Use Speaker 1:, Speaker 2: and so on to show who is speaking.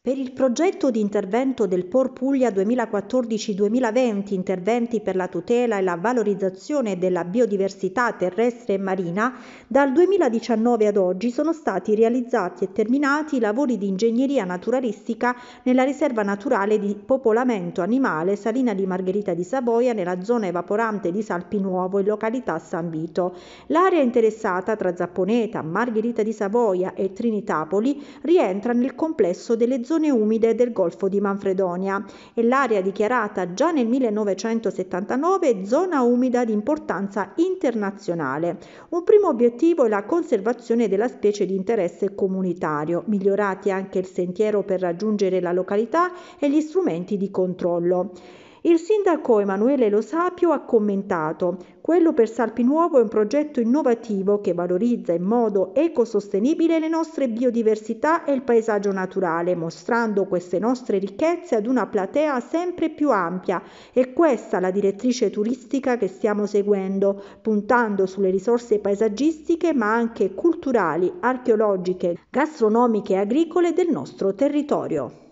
Speaker 1: Per il progetto di intervento del POR Puglia 2014-2020 interventi per la tutela e la valorizzazione della biodiversità terrestre e marina, dal 2019 ad oggi sono stati realizzati e terminati i lavori di ingegneria naturalistica nella riserva naturale di popolamento animale Salina di Margherita di Savoia nella zona evaporante di Salpinuovo in località San Vito. L'area interessata tra Zapponeta, Margherita di Savoia e Trinitapoli rientra nel complesso delle zone zone umide del Golfo di Manfredonia e l'area dichiarata già nel 1979 zona umida di importanza internazionale. Un primo obiettivo è la conservazione della specie di interesse comunitario, migliorati anche il sentiero per raggiungere la località e gli strumenti di controllo. Il sindaco Emanuele Lo Sapio ha commentato: "Quello per Salpinuovo è un progetto innovativo che valorizza in modo ecosostenibile le nostre biodiversità e il paesaggio naturale, mostrando queste nostre ricchezze ad una platea sempre più ampia. E questa la direttrice turistica che stiamo seguendo, puntando sulle risorse paesaggistiche ma anche culturali, archeologiche, gastronomiche e agricole del nostro territorio".